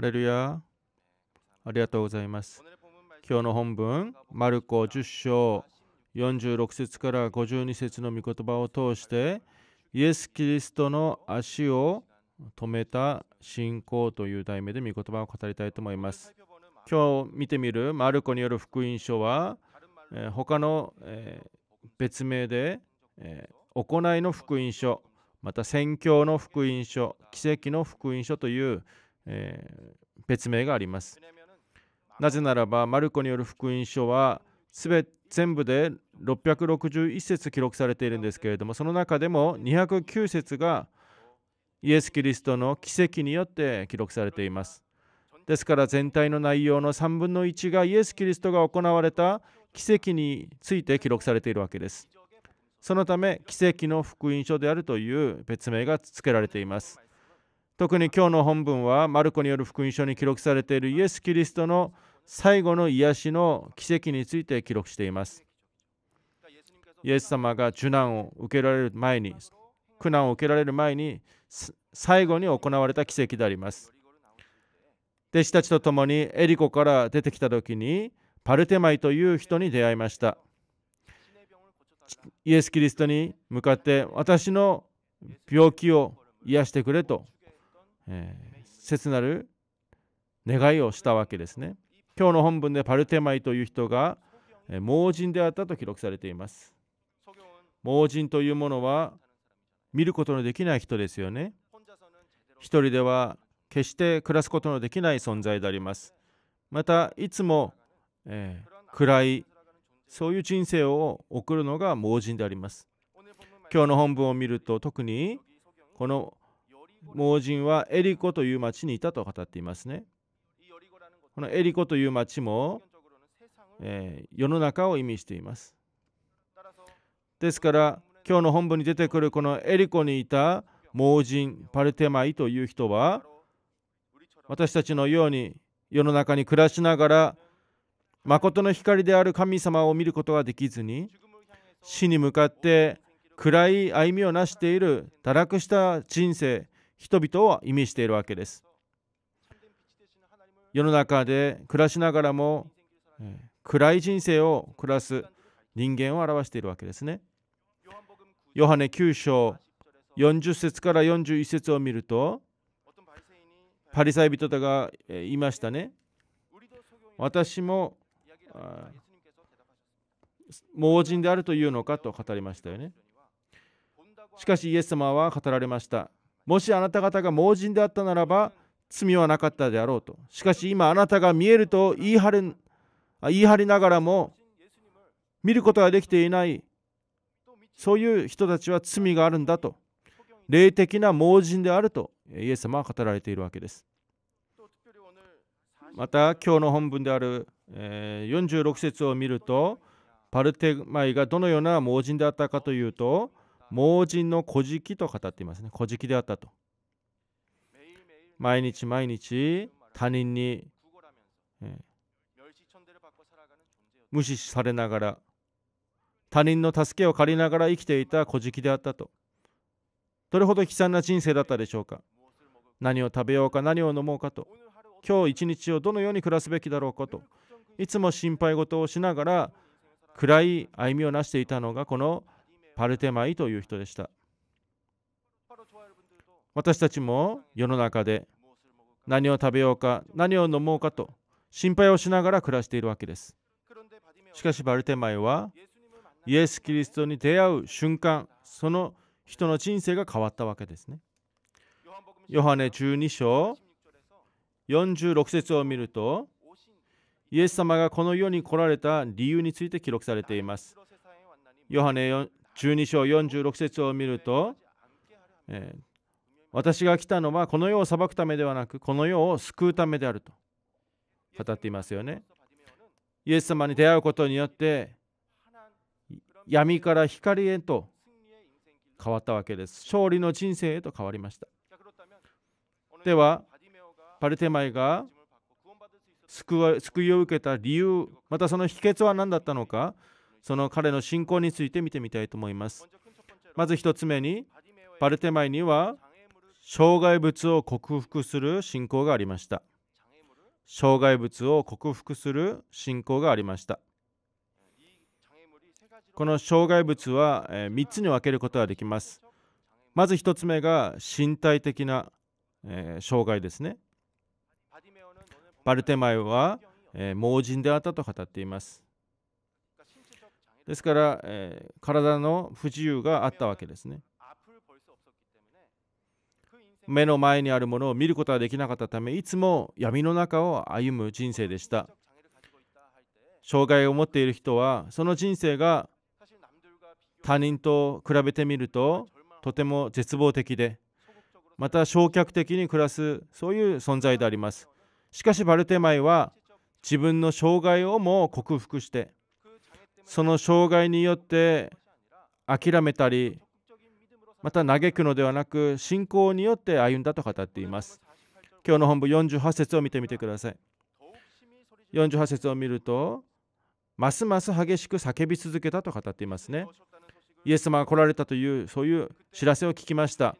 ハレルヤありがとうございます。今日の本文、マルコ10章46節から52節の御言葉を通して、イエス・キリストの足を止めた信仰という題名で御言葉を語りたいと思います。今日見てみるマルコによる福音書は、えー、他の、えー、別名で、えー、行いの福音書、また宣教の福音書、奇跡の福音書というえー、別名があります。なぜならば、マルコによる福音書は全部で661節記録されているんですけれども、その中でも209節がイエス・キリストの奇跡によって記録されています。ですから全体の内容の3分の1がイエス・キリストが行われた奇跡について記録されているわけです。そのため、奇跡の福音書であるという別名が付けられています。特に今日の本文はマルコによる福音書に記録されているイエス・キリストの最後の癒しの奇跡について記録しています。イエス様が受難を受けられる前に、苦難を受けられる前に、最後に行われた奇跡であります。弟子たちと共にエリコから出てきた時に、パルテマイという人に出会いました。イエス・キリストに向かって、私の病気を癒してくれとえー、切なる願いをしたわけですね。今日の本文でパルテマイという人が盲人であったと記録されています。盲人というものは見ることのできない人ですよね。一人では決して暮らすことのできない存在であります。またいつも、えー、暗いそういう人生を送るのが盲人であります。今日の本文を見ると特にこの盲人はエリコという町にいたと語っていますね。このエリコという町も、えー、世の中を意味しています。ですから今日の本部に出てくるこのエリコにいた盲人パルテマイという人は私たちのように世の中に暮らしながら誠の光である神様を見ることができずに死に向かって暗い歩みをなしている堕落した人生人々を意味しているわけです。世の中で暮らしながらも、暗い人生を暮らす人間を表しているわけですね。ヨハネ9章40節から41節を見ると、パリサイ人が言いましたね。私も盲人であるというのかと語りましたよね。しかしイエス様は語られました。もしあなた方が盲人であったならば罪はなかったであろうとしかし今あなたが見えると言い張れ言い張りながらも見ることができていないそういう人たちは罪があるんだと霊的な盲人であるとイエス様は語られているわけですまた今日の本文である46節を見るとパルテマイがどのような盲人であったかというと盲人の小じきと語っていますね。小じきであったと。毎日毎日他人に、え無視されながら他人の助けを借りながら生きていた小じきであったと。どれほど悲惨な人生だったでしょうか。何を食べようか何を飲もうかと。今日一日をどのように暮らすべきだろうかと。いつも心配事をしながら暗い歩みをなしていたのがこのパルテマイという人でした私たちも世の中で何を食べようか何を飲もうかと心配をしながら暮らしているわけですしかしバルテマイはイエス・キリストに出会う瞬間その人の人生が変わったわけですねヨハネ12章46節を見るとイエス様がこの世に来られた理由について記録されていますヨハネ12章46節を見ると、えー、私が来たのはこの世を裁くためではなくこの世を救うためであると語っていますよね。イエス様に出会うことによって闇から光へと変わったわけです。勝利の人生へと変わりました。では、パルテマイが救いを受けた理由、またその秘訣は何だったのか、その彼の信仰について見てみたいと思います。まず1つ目に、バルテマイには障害物を克服する信仰がありました。障害物を克服する信仰がありました。この障害物は3つに分けることができます。まず1つ目が身体的な障害ですね。バルテマイは盲人であったと語っています。ですから、え体の不自由があったわけですね。目の前にあるものを見ることはできなかったためいつも闇の中を歩む人生でした障害を持っている人はその人生が他人と比べてみるととても絶望的でまた消極的に暮らすそういう存在でありますしかしバルテマイは自分の障害をも克服してその障害によって諦めたりまた嘆くのではなく信仰によって歩んだと語っています今日の本部48節を見てみてください48節を見るとますます激しく叫び続けたと語っていますねイエス様が来られたというそういう知らせを聞きました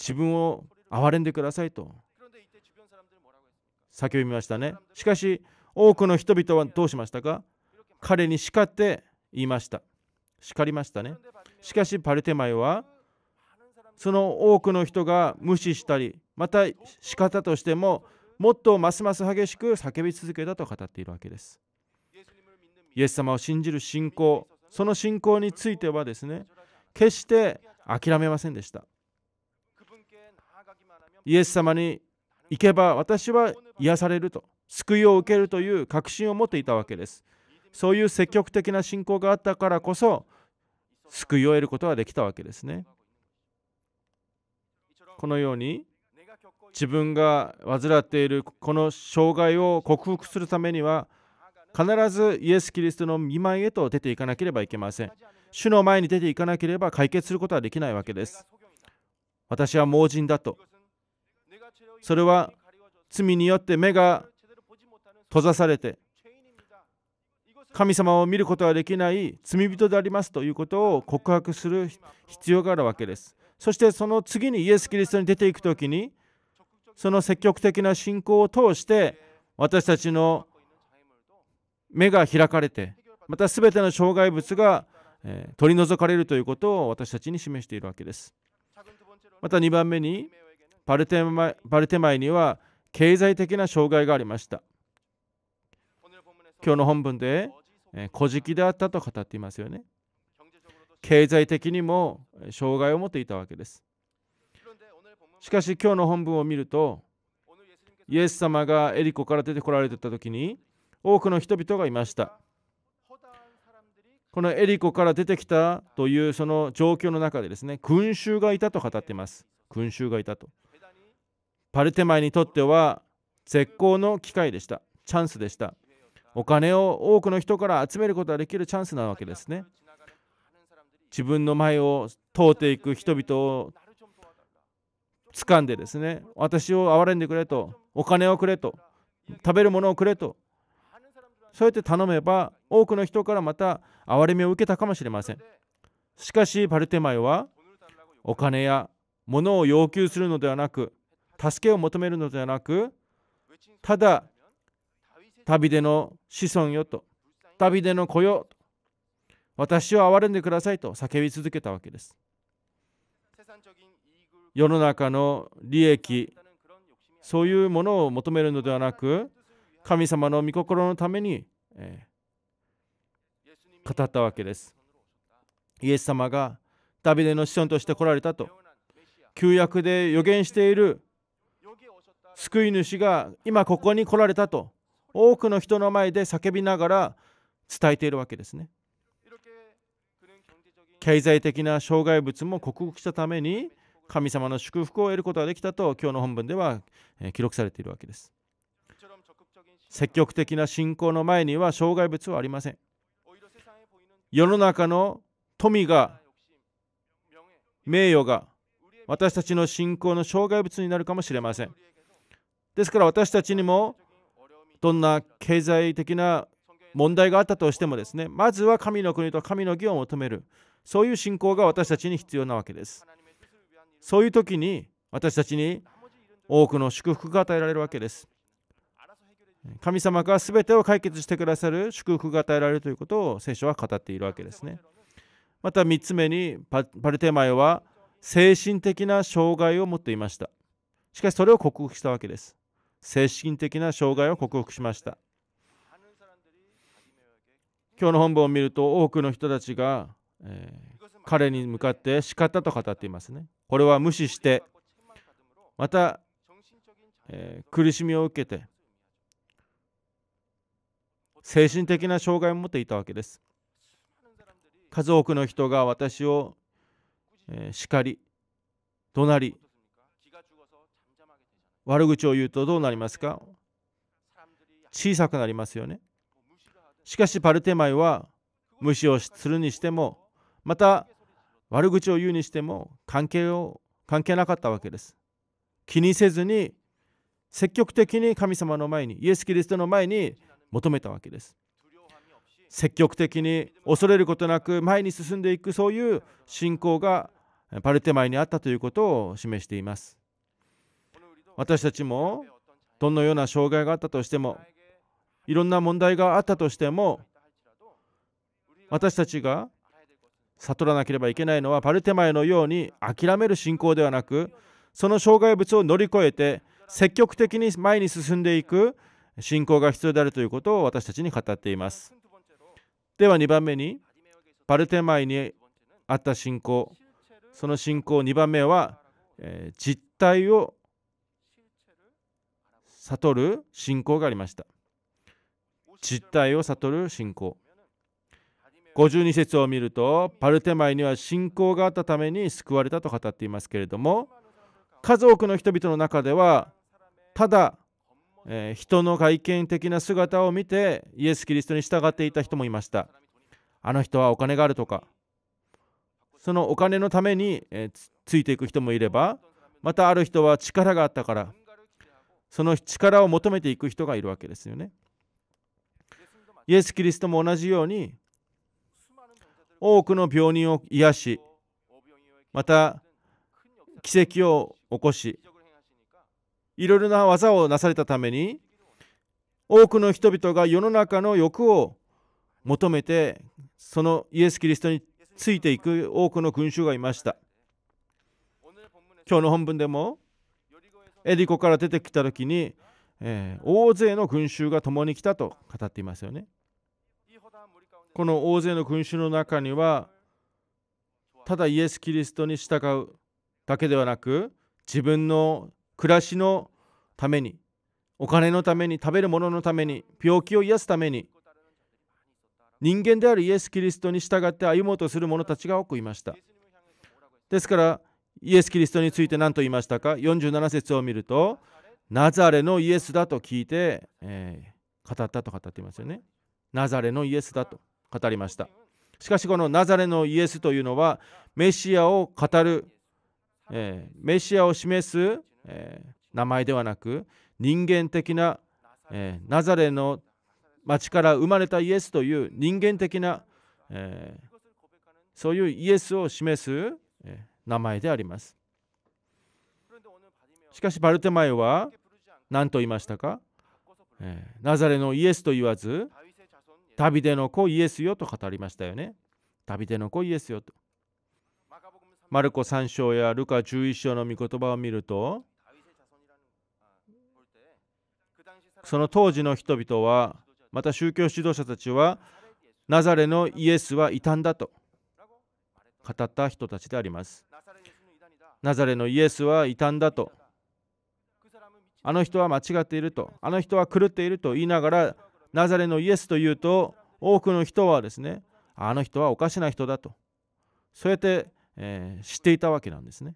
自分を憐れんでくださいと叫びましたねしかし多くの人々はどうしましたか彼に叱って言いました叱りましたねしかしパルテマイはその多くの人が無視したりまた仕方としてももっとますます激しく叫び続けたと語っているわけですイエス様を信じる信仰その信仰についてはですね決して諦めませんでしたイエス様に行けば私は癒されると救いを受けるという確信を持っていたわけですそういう積極的な信仰があったからこそ救いを得ることができたわけですね。このように自分が患っているこの障害を克服するためには必ずイエス・キリストの見舞いへと出ていかなければいけません。主の前に出ていかなければ解決することはできないわけです。私は盲人だと。それは罪によって目が閉ざされて神様を見ることはできない罪人でありますということを告白する必要があるわけです。そしてその次にイエス・キリストに出ていく時にその積極的な信仰を通して私たちの目が開かれてまた全ての障害物が取り除かれるということを私たちに示しているわけです。また2番目にパルテマパルテマイには経済的な障害がありました。今日の本文で「古事記」であったと語っていますよね。経済的にも障害を持っていたわけです。しかし今日の本文を見るとイエス様がエリコから出てこられてた時に多くの人々がいました。このエリコから出てきたというその状況の中でですね、群衆がいたと語っています。群衆がいたと。パルテマイにとっては絶好の機会でした。チャンスでした。お金を多くの人から集めることができるチャンスなわけですね。自分の前を通っていく人々を掴んでですね、私を憐れんでくれと、お金をくれと、食べるものをくれと、そうやって頼めば、多くの人からまた憐れみを受けたかもしれません。しかし、パルテマイは、お金や物を要求するのではなく、助けを求めるのではなく、ただ旅での子孫よと、旅での子よと、私を憐れんでくださいと叫び続けたわけです。世の中の利益、そういうものを求めるのではなく、神様の御心のために、えー、語ったわけです。イエス様がダビデの子孫として来られたと、旧約で予言している救い主が今ここに来られたと、多くの人の前で叫びながら伝えているわけですね。経済的な障害物も克服したために神様の祝福を得ることができたと今日の本文では記録されているわけです。積極的な信仰の前には障害物はありません。世の中の富が名誉が私たちの信仰の障害物になるかもしれません。ですから私たちにもどんな経済的な問題があったとしてもですね、まずは神の国と神の義を求める、そういう信仰が私たちに必要なわけです。そういう時に私たちに多くの祝福が与えられるわけです。神様が全てを解決してくださる祝福が与えられるということを聖書は語っているわけですね。また3つ目にパルテマイは精神的な障害を持っていました。しかしそれを克服したわけです。精神的な障害を克服しました今日の本文を見ると多くの人たちが、えー、彼に向かって叱ったと語っていますねこれは無視してまた、えー、苦しみを受けて精神的な障害を持っていたわけです数多くの人が私を、えー、叱り怒鳴り悪口を言うとどうなりますか小さくなりますよね。しかしパルテマイは無視をするにしてもまた悪口を言うにしても関係を関係なかったわけです。気にせずに積極的に神様の前にイエス・キリストの前に求めたわけです。積極的に恐れることなく前に進んでいくそういう信仰がパルテマイにあったということを示しています。私たちもどのような障害があったとしてもいろんな問題があったとしても私たちが悟らなければいけないのはパルテマイのように諦める信仰ではなくその障害物を乗り越えて積極的に前に進んでいく信仰が必要であるということを私たちに語っていますでは2番目にパルテマイにあった信仰その信仰2番目は、え実態を悟る信仰がありました。実態を悟る信仰。52節を見ると、パルテマイには信仰があったために救われたと語っていますけれども、数多くの人々の中では、ただ、えー、人の外見的な姿を見て、イエス・キリストに従っていた人もいました。あの人はお金があるとか、そのお金のために、えー、ついていく人もいれば、またある人は力があったから、その力を求めていく人がいるわけですよね。イエス・キリストも同じように多くの病人を癒しまた奇跡を起こしいろいろな技をなされたために多くの人々が世の中の欲を求めてそのイエス・キリストについていく多くの群衆がいました今日の本文でもエリコから出てきた時に、えー、大勢の群衆が共に来たと語っていますよね。この大勢の群衆の中にはただイエス・キリストに従うだけではなく自分の暮らしのためにお金のために食べるもののために病気を癒すために人間であるイエス・キリストに従って歩もうとする者たちが多くいましたですからイエス・キリストについて何と言いましたか ?47 節を見ると、ナザレのイエスだと聞いて、えー、語ったと語っていますよね。ナザレのイエスだと語りました。しかしこのナザレのイエスというのはメシアを語る、えー、メシアを示す、えー、名前ではなく人間的な、えー、ナザレの町から生まれたイエスという人間的な、えそういうイエスを示す、え名前であります。しかしバルテマイは何と言いましたか、えー、ナザレのイエスと言わず、ダビデの子イエスよと語りましたよね。ダビデの子イエスよと。マルコ3章やルカ11章の御言葉を見ると、その当時の人々は、また宗教指導者たちは、ナザレのイエスは異端だと語った人たちであります。ナザレのイエスは異端だとあの人は間違っているとあの人は狂っていると言いながらナザレのイエスというと多くの人はですねあの人はおかしな人だとそうやって、えー、知っていたわけなんですね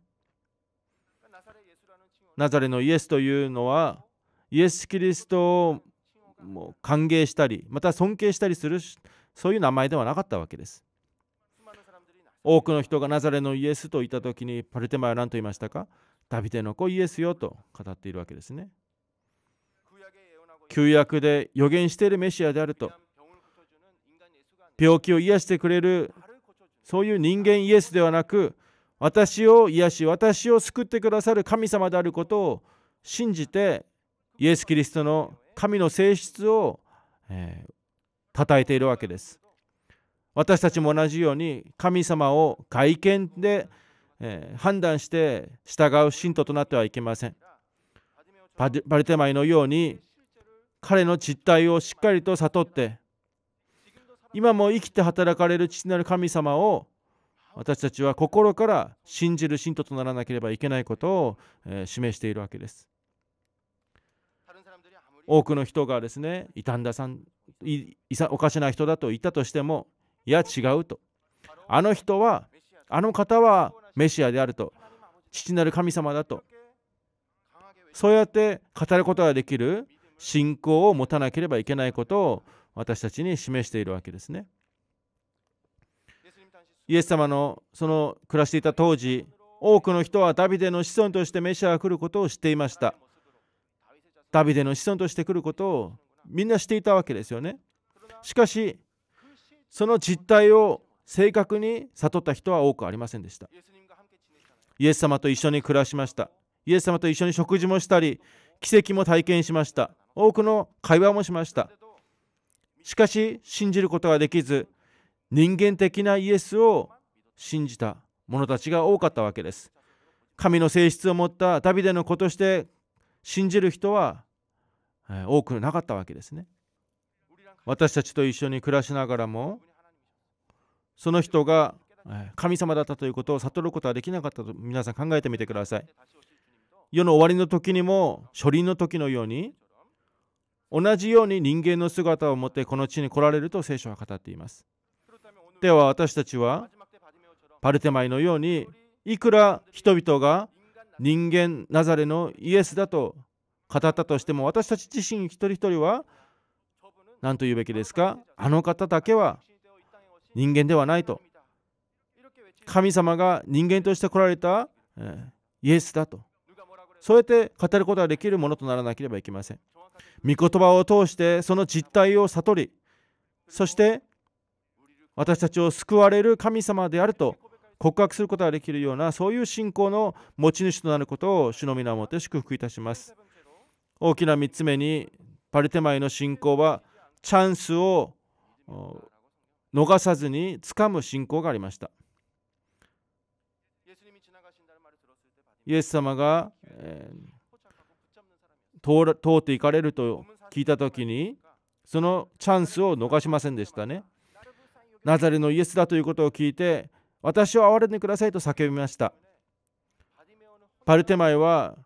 ナザレのイエスというのはイエス・キリストをもう歓迎したりまた尊敬したりするそういう名前ではなかったわけです多くの人がナザレのイエスと言った時にパルテマは何と言いましたかダビデの子イエスよと語っているわけですね。旧約で予言しているメシアであると病気を癒してくれるそういう人間イエスではなく私を癒し私を救ってくださる神様であることを信じてイエス・キリストの神の性質を、えー、称えているわけです私たちも同じように神様を外見で、え判断して従う信徒となってはいけませんバルテマイのように彼の実態をしっかりと悟って今も生きて働かれる父なる神様を私たちは心から信じる信徒とならなければいけないことを、え示しているわけです多くの人がですね傷んださんおかしな人だと言ったとしてもいや違うとあの人はあの方はメシアであると父なる神様だとそうやって語ることができる信仰を持たなければいけないことを私たちに示しているわけですね。イエス様のその暮らしていた当時多くの人はダビデの子孫としてメシアが来ることを知っていました。ダビデの子孫として来ることをみんなしていたわけですよね。しかしその実態を正確に悟った人は多くありませんでしたイエス様と一緒に暮らしましたイエス様と一緒に食事もしたり奇跡も体験しました多くの会話もしましたしかし信じることができず人間的なイエスを信じた者たちが多かったわけです神の性質を持ったダビデの子として信じる人は多くなかったわけですね私たちと一緒に暮らしながらもその人が神様だったということを悟ることはできなかったと皆さん考えてみてください世の終わりの時にも書輪の時のように同じように人間の姿を持ってこの地に来られると聖書は語っていますでは私たちはパルテマイのようにいくら人々が人間ナザレのイエスだと語ったとしても私たち自身一人一人は何と言うべきですかあの方だけは人間ではないと。神様が人間として来られた、えイエスだと。そうやって語ることができるものとならなければいけません。御言葉を通してその実態を悟り、そして私たちを救われる神様であると告白することができるようなそういう信仰の持ち主となることを主の皆をもって祝福いたします。大きな3つ目にパルテマイの信仰はチャンスを逃さずに掴む信仰がありましたイエス様が、えー、通っていかれると聞いた時にそのチャンスを逃しませんでしたねナザレのイエスだということを聞いて私を憐れんでくださいと叫びましたパルテマイは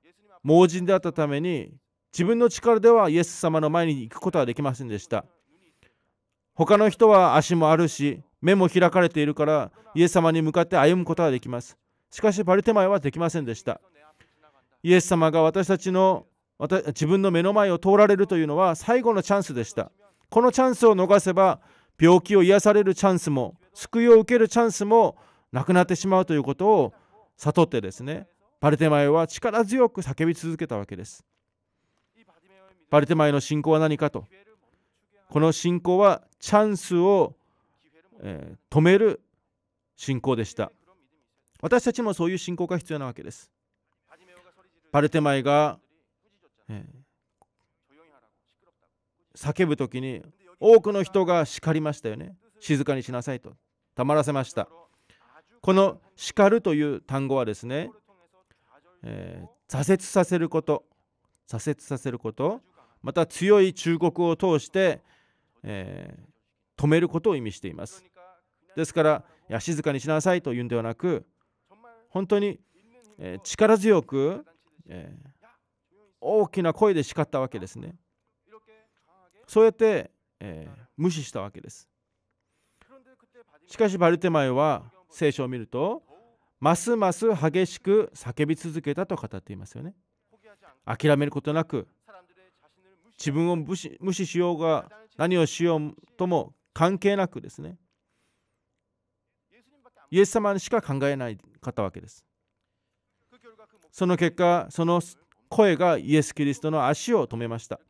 盲人であったために自分の力ではイエス様の前に行くことはできませんでした他の人は足もあるし目も開かれているからイエス様に向かって歩むことはできますしかしバルテマイはできませんでしたイエス様が私たちの自分の目の前を通られるというのは最後のチャンスでしたこのチャンスを逃せば病気を癒されるチャンスも救いを受けるチャンスもなくなってしまうということを悟ってですねパルテマイは力強く叫び続けたわけですバルテマイの信仰は何かとこの信仰はチャンスを、え止める信仰でした私たちもそういう信仰が必要なわけですパルテマイが、え叫ぶ時に多くの人が叱りましたよね静かにしなさいとたまらせましたこの叱るという単語はですね、えー、挫折させること挫折させることまた強い忠告を通して、えー、止めることを意味していますですからいや静かにしなさいというんではなく本当に、えー、力強く、えー、大きな声で叱ったわけですねそうやって、え無視したわけですしかしバルテマイは聖書を見るとますます激しく叫び続けたと語っていますよね諦めることなく自分を無視無視しようが何をしようとも関係なくですねイエス様にしか考えない方わけですその結果その声がイエス・キリストの足を止めました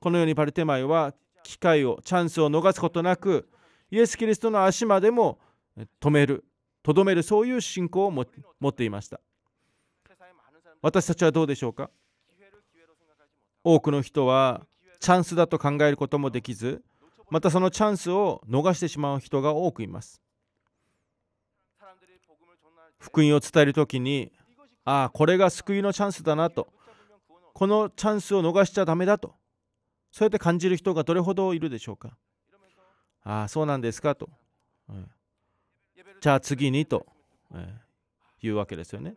このようにパルテマイは機会をチャンスを逃すことなくイエス・キリストの足までも止めるとどめるそういう信仰を持っていました私たちはどうでしょうか多くの人はチャンスだと考えることもできずまたそのチャンスを逃してしまう人が多くいます福音を伝える時にああこれが救いのチャンスだなとこのチャンスを逃しちゃだめだとそうやって感じる人がどれほどいるでしょうかああそうなんですかと、うん、じゃあ次にと、えー、いうわけですよね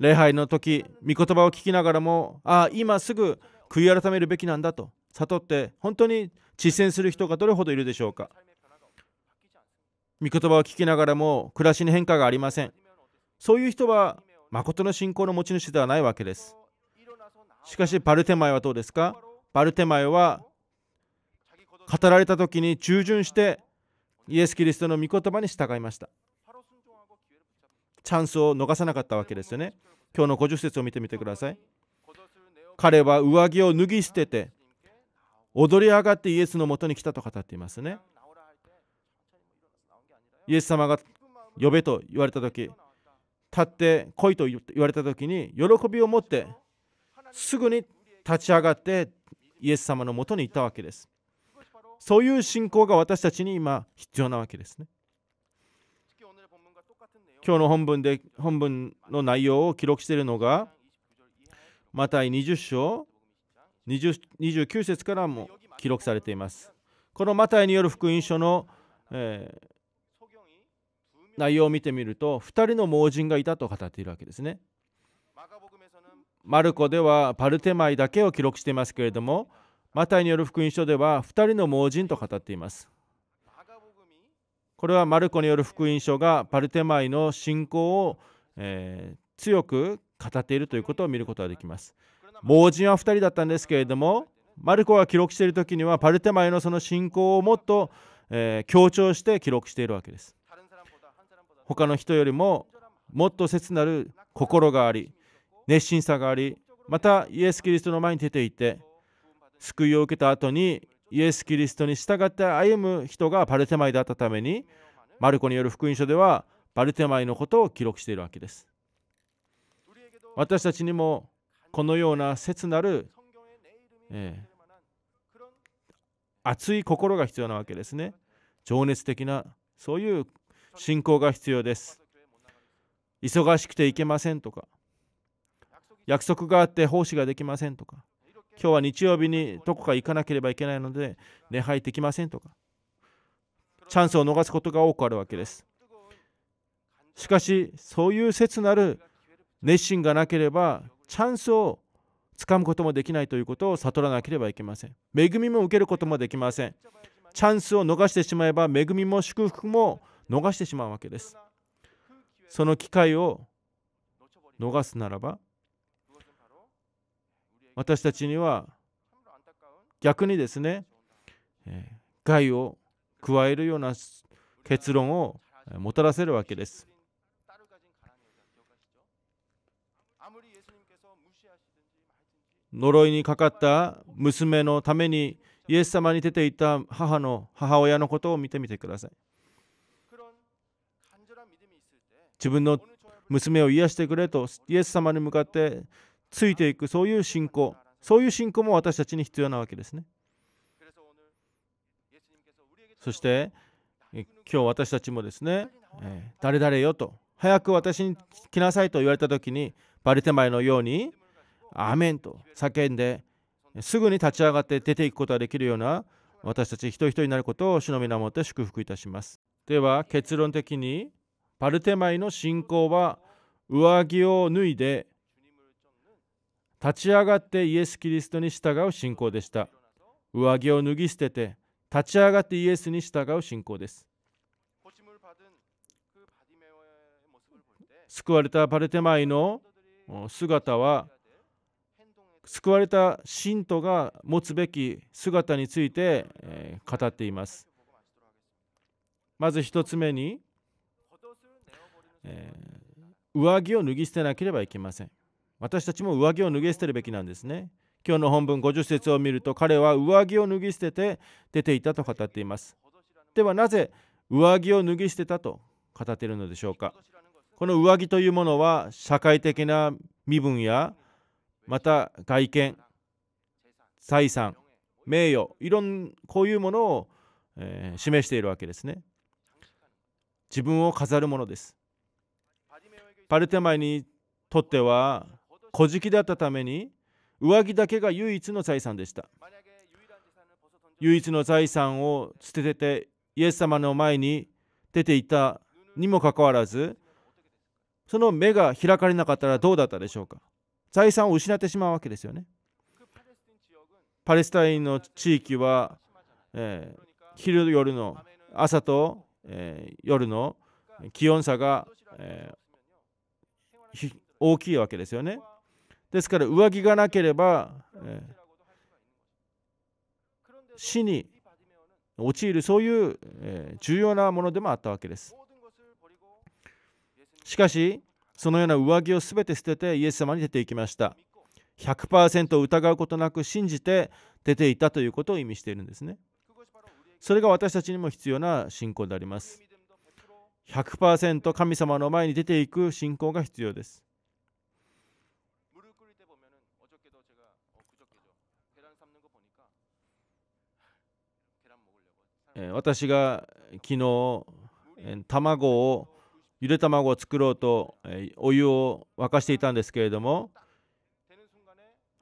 礼拝の時御言葉を聞きながらもああ今すぐ悔い改めるべきなんだと悟って本当に実践する人がどれほどいるでしょうか御言葉を聞きながらも暮らしに変化がありませんそういう人は誠の信仰の持ち主ではないわけですしかしパルテマイはどうですかパルテマイは語られた時に従順してイエス・キリストの御言葉に従いましたチャンスを逃さなかったわけですよね。今日の50節を見てみてください。彼は上着を脱ぎ捨てて踊り上がってイエスのもとに来たと語っていますね。イエス様が呼べと言われた時立って来いと言われた時に喜びを持ってすぐに立ち上がってイエス様のもとに行ったわけです。そういう信仰が私たちに今必要なわけですね。今日の本文で本文の内容を記録しているのがマタイ20章20 29節からも記録されています。このマタイによる福音書の、えー、内容を見てみると2人の盲人がいたと語っているわけですね。マルコではパルテマイだけを記録していますけれどもマタイによる福音書では2人の盲人と語っています。これはマルコによる福音書がパルテマイの信仰を、えー、強く語っているということを見ることができます。盲人は2人だったんですけれども、マルコが記録している時にはパルテマイのその信仰をもっと、えー、強調して記録しているわけです。他の人よりももっと切なる心があり、熱心さがあり、またイエス・キリストの前に出ていて、救いを受けた後にイエス・キリストに従って歩む人がパルテマイだったためにマルコによる福音書ではパルテマイのことを記録しているわけです私たちにもこのような切なる、えー、熱い心が必要なわけですね情熱的なそういう信仰が必要です忙しくていけませんとか約束があって奉仕ができませんとか今日は日曜日にどこか行かなければいけないので礼拝できませんとかチャンスを逃すことが多くあるわけですしかしそういう切なる熱心がなければチャンスをつかむこともできないということを悟らなければいけません恵みも受けることもできませんチャンスを逃してしまえば恵みも祝福も逃してしまうわけですその機会を逃すならば私たちには逆にですね、害を加えるような結論をもたらせるわけです。呪いにかかった娘のためにイエス様に出ていた母の母親のことを見てみてください。自分の娘を癒してくれとイエス様に向かってついていくそういう信仰そういう信仰も私たちに必要なわけですねそして今日私たちもですね、え誰々よと早く私に来なさいと言われた時にバルテマイのようにアメンと叫んですぐに立ち上がって出ていくことができるような私たち一人一人になることを主の皆もって祝福いたしますでは結論的にパルテマイの信仰は上着を脱いで立ち上がってイエス・キリストに従う信仰でした。上着を脱ぎ捨てて、立ち上がってイエスに従う信仰です。救われたパルテマイの姿は、救われた信徒が持つべき姿について、え語っています。まず1つ目に、えー、上着を脱ぎ捨てなければいけません。私たちも上着を脱ぎ捨てるべきなんですね。今日の本文50節を見ると彼は上着を脱ぎ捨てて出ていたと語っています。ではなぜ上着を脱ぎ捨てたと語っているのでしょうか。この上着というものは社会的な身分やまた外見、財産、名誉、いろんこういうものを、え示しているわけですね。自分を飾るものです。パルテマイにとっては小じだったために上着だけが唯一の財産でした唯一の財産を捨ててイエス様の前に出ていたにもかかわらずその目が開かれなかったらどうだったでしょうか財産を失ってしまうわけですよねパレスタインの地域は、えー、昼夜の朝と、えー、夜の気温差が、えー、大きいわけですよねですから上着がなければ、え死に陥るそういう、え重要なものでもあったわけです。しかしそのような上着を全て捨ててイエス様に出ていきました。100%疑うことなく信じて出ていたということを意味しているんですね。それが私たちにも必要な信仰であります。100%神様の前に出ていく信仰が必要です。え私が昨日、え卵をゆで卵を作ろうと、えお湯を沸かしていたんですけれども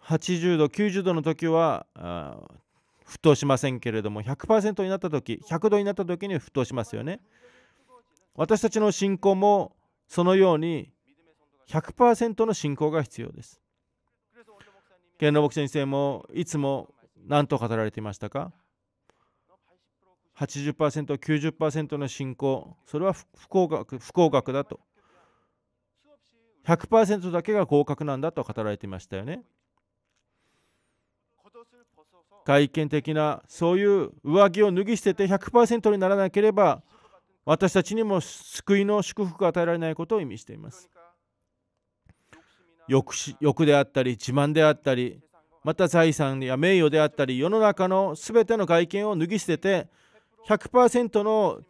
80度90度の時は沸騰しませんけれども100%になった時100度になった時に沸騰しますよね私たちの信仰もそのように100%の信仰が必要です。剣の牧先生もいつも何と語られていましたか80%、90%の信仰、それは不合格不合格だと。100%だけが合格なんだと語られていましたよね。外見的なそういう上着を脱ぎ捨てて100%にならなければ私たちにも救いの祝福が与えられないことを意味しています。欲し欲であったり自慢であったりまた財産や名誉であったり世の中の全ての外見を脱ぎ捨てて100%の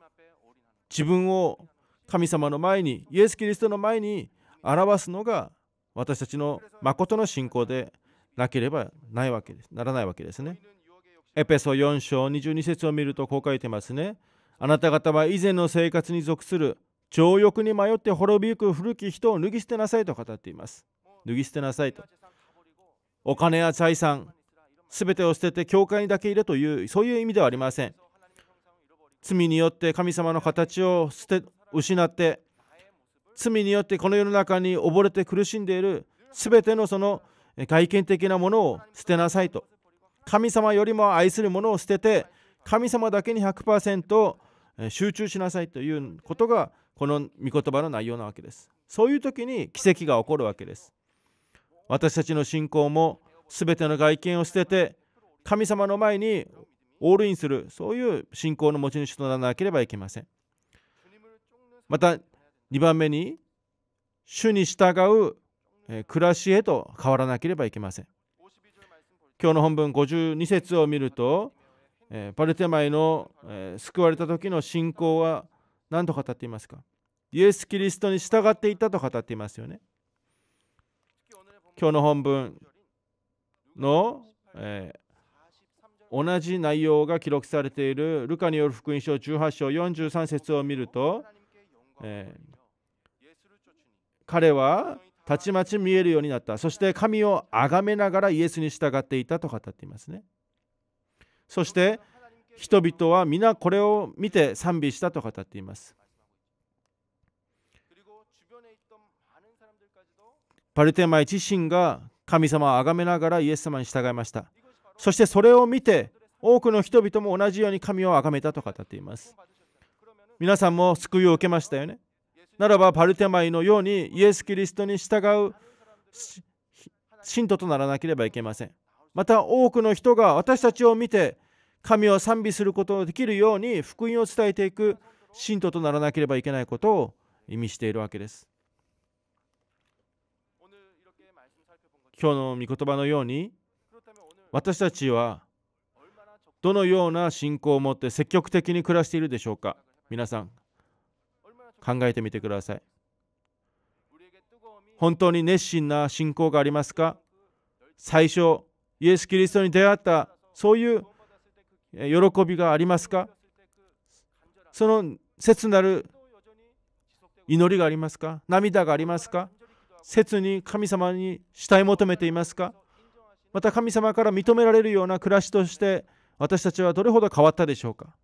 自分を神様の前にイエス・キリストの前に表すのが私たちの誠の信仰でなければないわけですならないわけですね。エペソ4章22節を見るとこう書いてますね。あなた方は以前の生活に属する情欲に迷って滅びゆく古き人を脱ぎ捨てなさいと語っています。脱ぎ捨てなさいと。お金や財産、すべてを捨てて教会にだけいれという、そういう意味ではありません。罪によって神様の形を捨て失って罪によってこの世の中に溺れて苦しんでいる全てのその外見的なものを捨てなさいと神様よりも愛するものを捨てて神様だけに100%集中しなさいということがこの御言葉の内容なわけですそういう時に奇跡が起こるわけです私たちの信仰も全ての外見を捨てて神様の前にオールインするそういう信仰の持ち主とならなければいけませんまた2番目に主に従う暮らしへと変わらなければいけません今日の本文52節を見るとパルテマイの救われた時の信仰は何と語っていますかイエス・キリストに従っていたと語っていますよね今日の本文の、え同じ内容が記録されているルカによる福音書18章43節を見ると、えー、彼はたちまち見えるようになったそして神を崇めながらイエスに従っていたと語っていますねそして人々は皆これを見て賛美したと語っていますパルテマイ自身が神様を崇めながらイエス様に従いましたそしてそれを見て多くの人々も同じように神を崇めたと語っています皆さんも救いを受けましたよねならばパルテマイのようにイエス・キリストに従う信徒とならなければいけませんまた多くの人が私たちを見て神を賛美することができるように福音を伝えていく信徒とならなければいけないことを意味しているわけです今日の御言葉のように私たちはどのような信仰を持って積極的に暮らしているでしょうか皆さん考えてみてください本当に熱心な信仰がありますか最初イエス・キリストに出会ったそういう喜びがありますかその切なる祈りがありますか涙がありますか切に神様に死体求めていますかまた神様から認められるような暮らしとして私たちはどれほど変わったでしょうか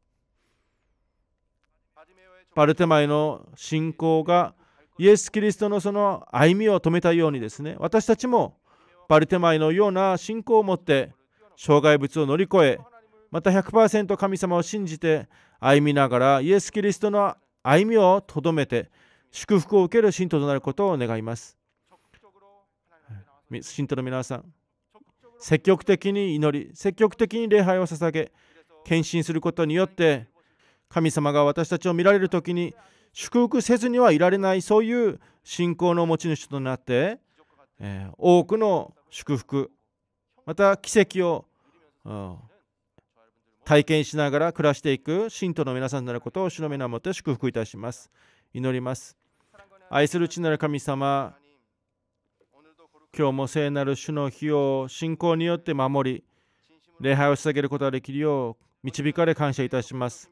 パルテマイの信仰がイエス・キリストのその歩みを止めたようにですね私たちもパルテマイのような信仰を持って障害物を乗り越えまた100%神様を信じて歩みながらイエス・キリストの歩みをとどめて祝福を受ける信徒となることを願います信徒の皆さん積極的に祈り積極的に礼拝を捧げ献身することによって神様が私たちを見られる時に祝福せずにはいられないそういう信仰の持ち主となって、えー、多くの祝福また奇跡を、うん、体験しながら暮らしていく信徒の皆さんになることを主の皆もって祝福いたします祈ります愛する父なる神様今日も聖なる主の日を信仰によって守り、礼拝を捧げることができるよう導かれ感謝いたします。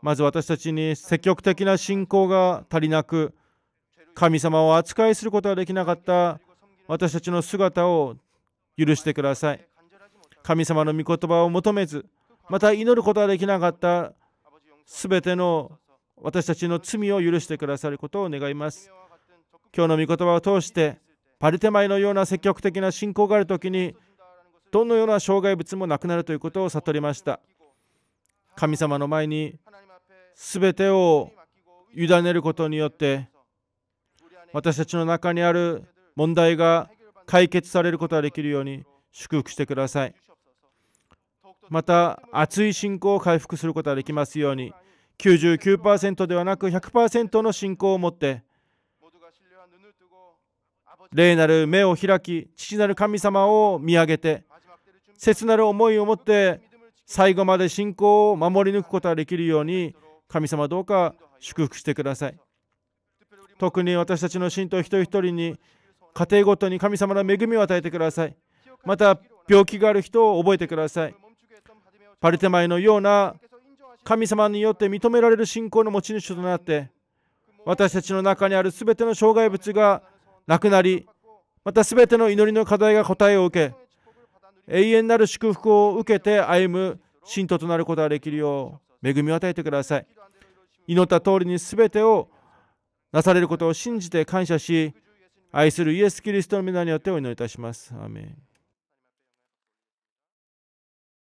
まず私たちに積極的な信仰が足りなく、神様を扱いすることができなかった私たちの姿を許してください。神様の御言葉を求めず、また祈ることができなかったすべての私たちの罪を許してくださることを願います。今日の御言葉を通して、パルテマイのような積極的な信仰がある時にどのような障害物もなくなるということを悟りました神様の前に全てを委ねることによって私たちの中にある問題が解決されることができるように祝福してくださいまた熱い信仰を回復することができますように99%ではなく100%の信仰を持って霊なる目を開き父なる神様を見上げて切なる思いを持って最後まで信仰を守り抜くことができるように神様どうか祝福してください特に私たちの信徒一人一人に家庭ごとに神様の恵みを与えてくださいまた病気がある人を覚えてくださいパルテマイのような神様によって認められる信仰の持ち主となって私たちの中にある全ての障害物がなくなりまた全ての祈りの課題が答えを受け永遠なる祝福を受けて歩む信徒となることができるよう恵みを与えてください祈った通りに全てをなされることを信じて感謝し愛するイエス・キリストの皆によってお祈りいたします。アメン